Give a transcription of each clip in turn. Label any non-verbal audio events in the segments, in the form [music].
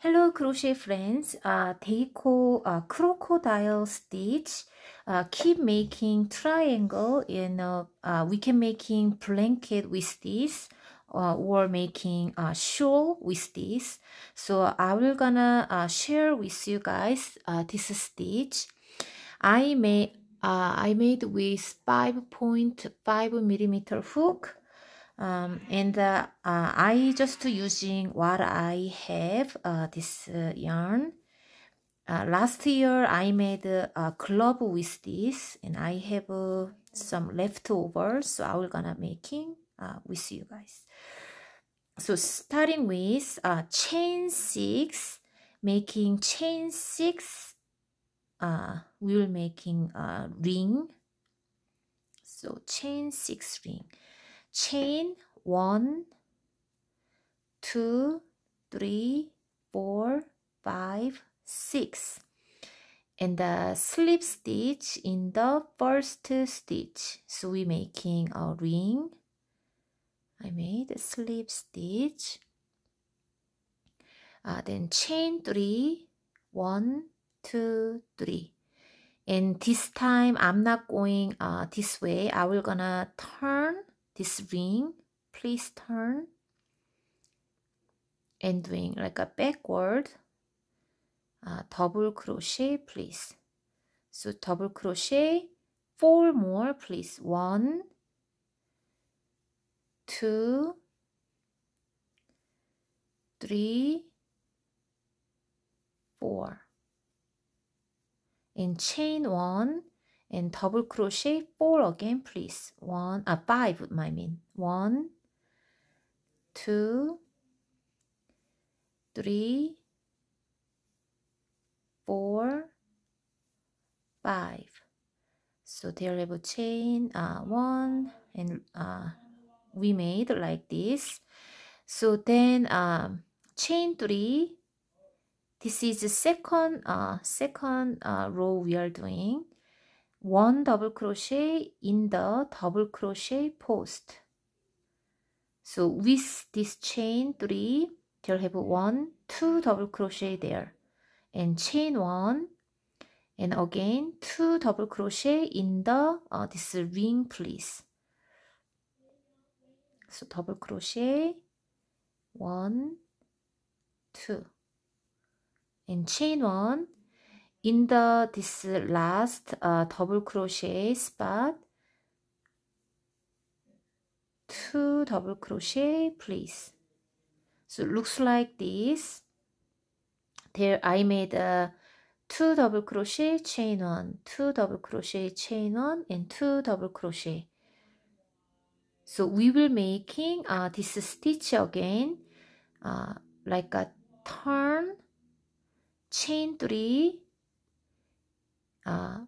Hello crochet friends, uh, Deiko uh, crocodile stitch, uh, keep making triangle, you know, uh, we can making blanket with this uh, or making a uh, shawl with this. So I will gonna uh, share with you guys uh, this stitch. I made, I made with 5.5 millimeter hook um, and uh, uh, I just using what I have uh, this uh, yarn uh, last year I made uh, a club with this and I have some leftovers, so I will gonna making with you guys so starting with chain 6 making chain 6 we will making a ring so chain 6 ring chain one, two, three, four, five, six, and the slip stitch in the first stitch. So we making a ring. I made a slip stitch. Uh, then chain three, one, two, three. And this time I'm not going uh, this way. I will gonna turn this ring please turn and doing like a backward uh, double crochet please so double crochet four more please one two three four and chain one and double crochet four again please one uh, five I mean one two three four five so tail chain uh, one and uh, we made like this so then um, chain three this is the second uh, second uh, row we are doing one double crochet in the double crochet post so with this chain 3 you'll have one two double crochet there and chain 1 and again two double crochet in the uh, this ring please so double crochet one two and chain one in the this last uh, double crochet spot two double crochet please so looks like this there i made a two double crochet chain one two double crochet chain one and two double crochet so we will making uh, this stitch again uh, like a turn chain three uh,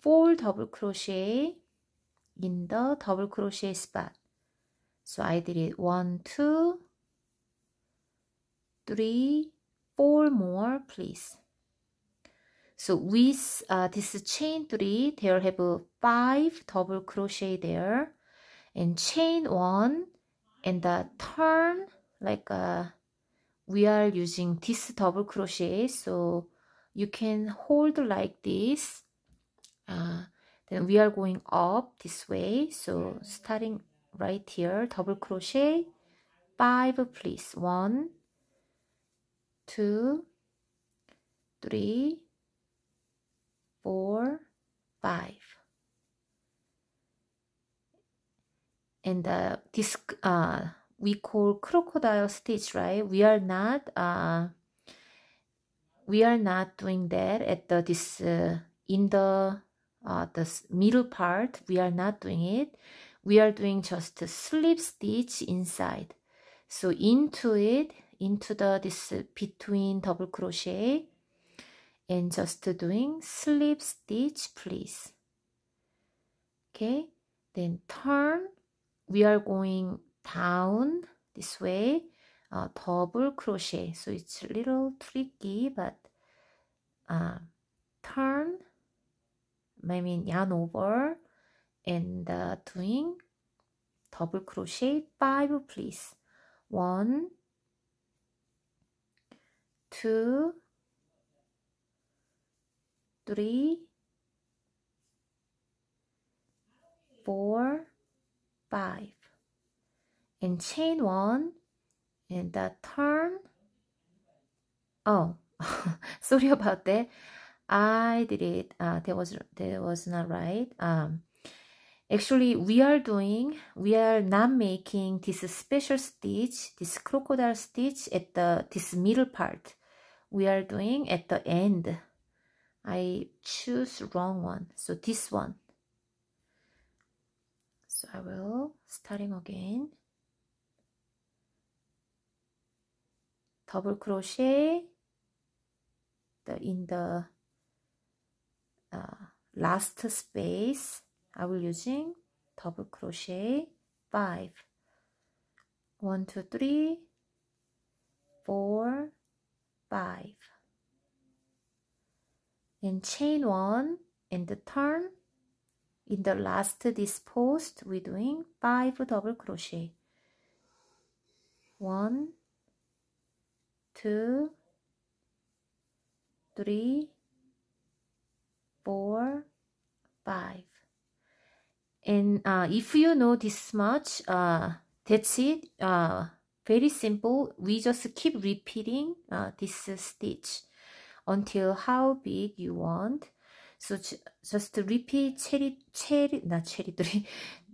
4 double crochet in the double crochet spot so I did it one, two, three, four more please so with uh, this chain 3 there have a 5 double crochet there and chain 1 and the turn like uh, we are using this double crochet so you can hold like this uh, then we are going up this way so starting right here double crochet five please one two three four five and uh, this uh, we call crocodile stitch right we are not uh, we are not doing that at the this uh, in the uh, the middle part we are not doing it we are doing just a slip stitch inside so into it into the this uh, between double crochet and just doing slip stitch please okay then turn we are going down this way uh, double crochet so it's a little tricky but uh, turn maybe yarn over and uh, doing double crochet five please one two three four five and chain one and that turn oh [laughs] sorry about that I did it. Uh, that was that was not right. Um, actually, we are doing. We are not making this special stitch, this crocodile stitch at the this middle part. We are doing at the end. I choose wrong one. So this one. So I will starting again. Double crochet the, in the uh, last space I will using double crochet 5 1 2 3 4 5 and chain 1 In the turn in the last this post we're doing 5 double crochet 1 2 3 four, five. And uh, if you know this much, uh, that's it. Uh, very simple. We just keep repeating uh, this stitch until how big you want. So just repeat cherry, cherry, not cherry three,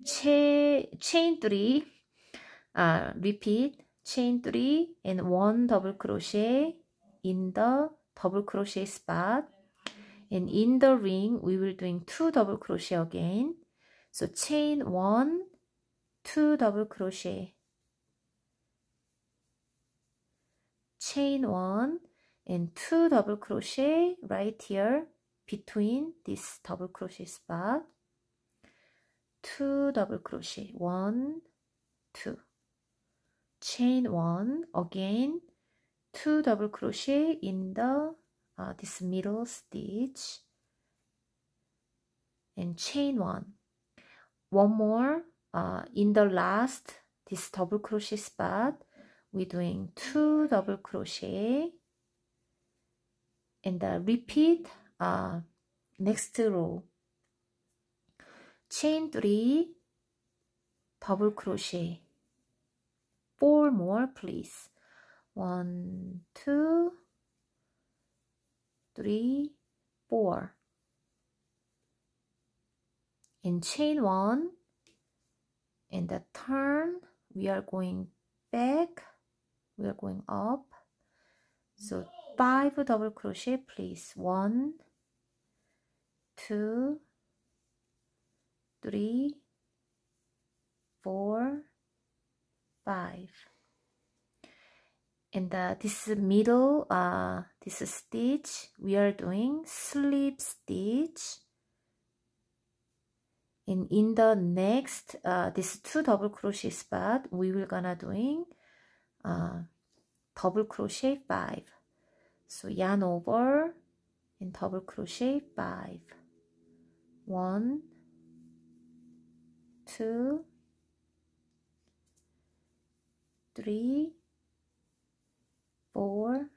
[laughs] chain three. Uh, repeat chain three and one double crochet in the double crochet spot and in the ring we will doing two double crochet again so chain one two double crochet chain one and two double crochet right here between this double crochet spot two double crochet one two chain one again two double crochet in the uh, this middle stitch and chain one one more uh, in the last this double crochet spot we're doing two double crochet and uh, repeat uh, next row chain three double crochet four more please one two three, four. In chain one, in the turn, we are going back, we are going up. So five double crochet, please. One, two, three, four, five. And uh, the this middle uh, this stitch we are doing slip stitch and in the next uh, this two double crochet spot we will gonna doing uh, double crochet five so yarn over and double crochet five one two three four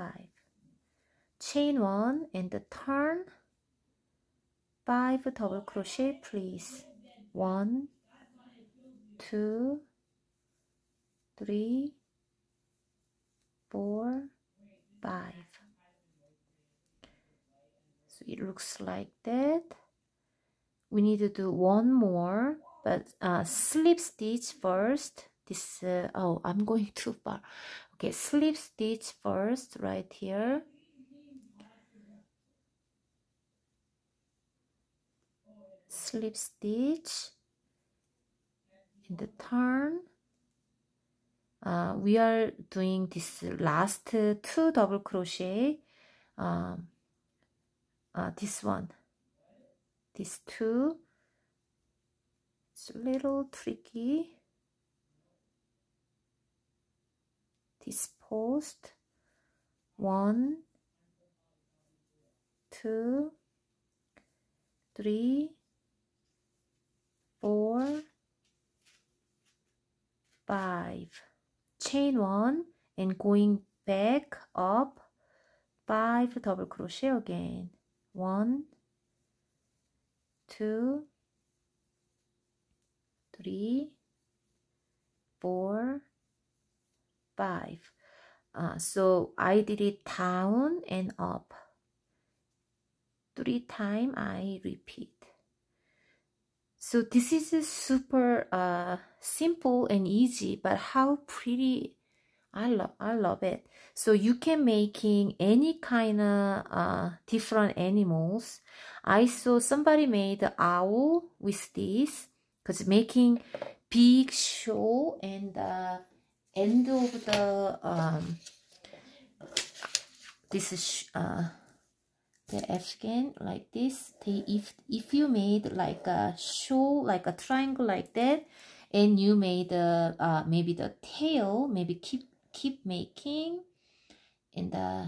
5 chain 1 and turn 5 double crochet please 1 2 3 4 5 so it looks like that we need to do one more but uh, slip stitch first this uh, oh i'm going [laughs] too far okay slip stitch first right here slip stitch in the turn uh, we are doing this last two double crochet um, uh, this one these two it's a little tricky Post One, two, three, four, five. Chain one and going back up five double crochet again. One, two, three, four, 5. Uh, so I did it down and up. Three times I repeat. So this is super uh, simple and easy, but how pretty. I love, I love it. So you can making any kind of uh, different animals. I saw somebody made an owl with this because making big show and uh, end of the um, this is uh, the afghan like this they, if if you made like a show like a triangle like that and you made the uh, uh, maybe the tail maybe keep keep making and the uh,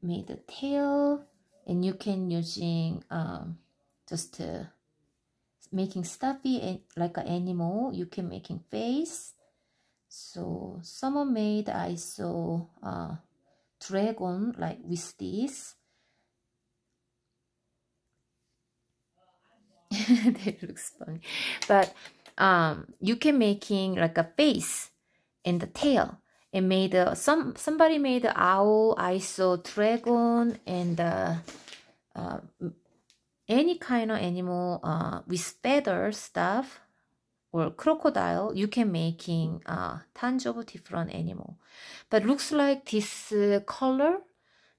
made the tail and you can using um just uh, making stuffy and like an animal you can making face so someone made i saw a uh, dragon like with this [laughs] that looks funny but um you can making like a face and the tail and made uh, some somebody made the owl i saw dragon and uh, uh any kind of animal uh with feather stuff or crocodile, you can making uh, tons of different animal. But looks like this uh, color,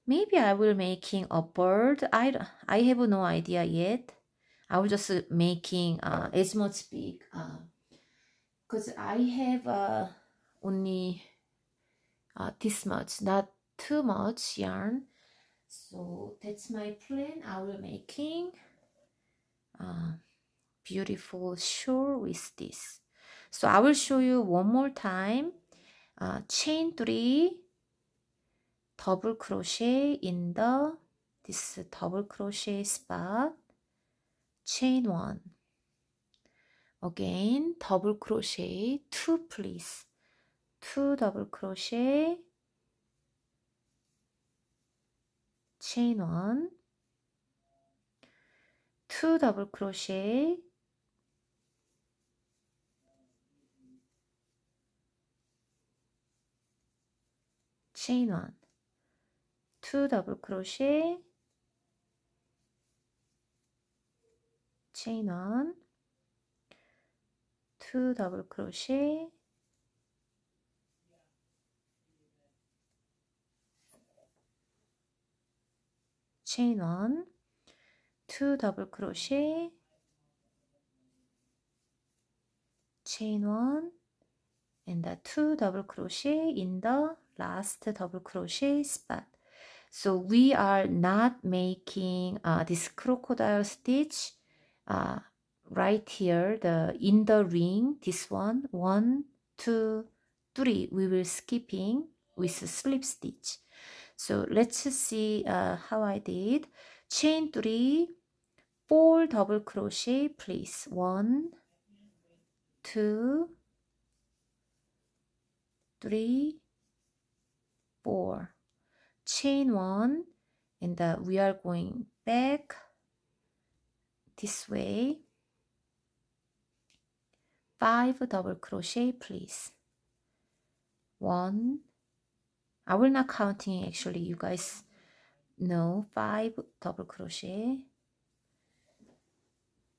maybe I will making a bird. I, I have no idea yet. I will just making uh, as much big. Because uh, I have uh, only uh, this much, not too much yarn. So that's my plan. I will making. Uh, beautiful sure with this. So I will show you one more time. Uh, chain 3 double crochet in the this double crochet spot chain 1 again double crochet 2 please 2 double crochet chain 1 2 double crochet chain 1 2 더블 크로셰 chain 1 2 더블 크로셰 chain 1 2 더블 크로셰 chain 1 and the 2 double crochet in the last double crochet spot so we are not making uh, this crocodile stitch uh, right here the in the ring this one one two three we will skipping with a slip stitch so let's see uh, how I did chain three four double crochet place one two three four chain one and uh, we are going back this way five double crochet please one I will not counting actually you guys know five double crochet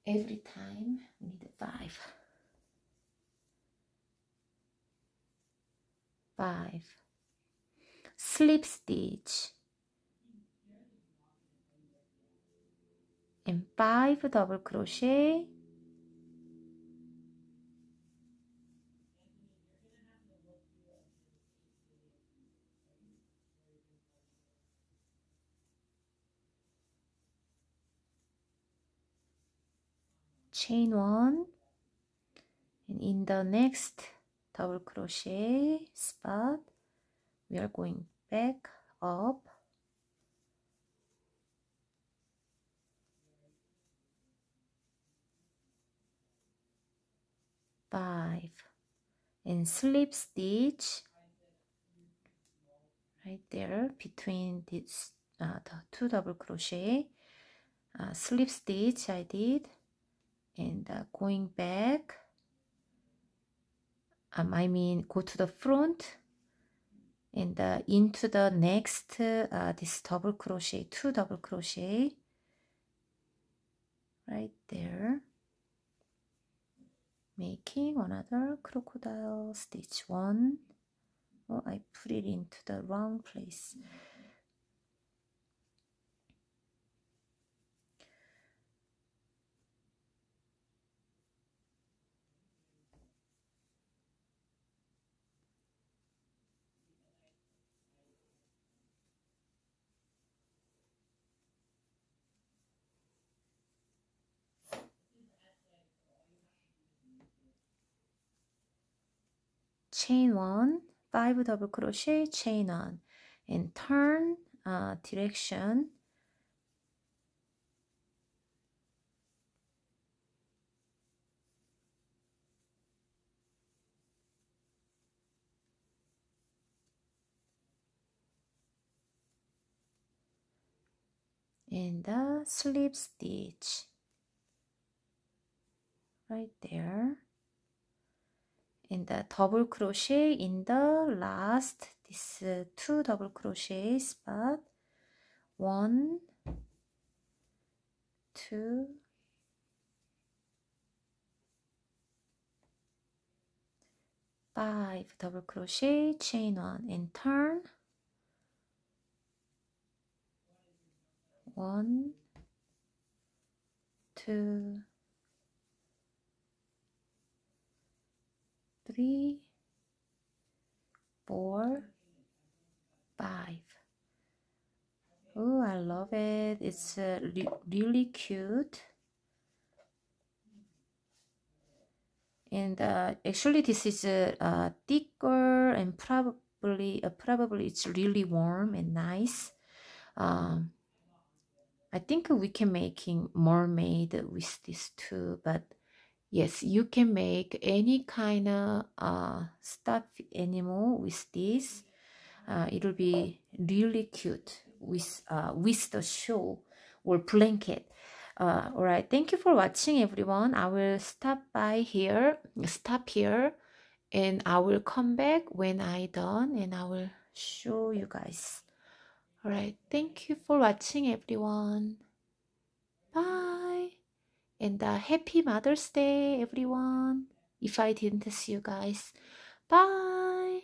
every time we need five five slip stitch and 5 double crochet chain one and in the next double crochet spot we are going back up five and slip stitch right there between these uh, the two double crochet uh, slip stitch I did and uh, going back um, I mean go to the front and uh, into the next uh, this double crochet two double crochet right there making another crocodile stitch one oh, I put it into the wrong place chain one, five double crochet, chain one, and turn uh, direction. and the slip stitch right there in the double crochet in the last this uh, two double crochet but one two five double crochet chain one and turn one two three, four, five. Oh, I love it. It's uh, re really cute. And uh, actually, this is uh, uh thicker and probably uh, probably it's really warm and nice. Um, I think we can making mermaid with this too, but yes you can make any kind of uh, stuffed animal with this uh, it'll be really cute with uh, with the shoe or blanket uh, all right thank you for watching everyone i will stop by here stop here and i will come back when i done and i will show you guys all right thank you for watching everyone bye and uh, happy Mother's Day, everyone. If I didn't see you guys, bye.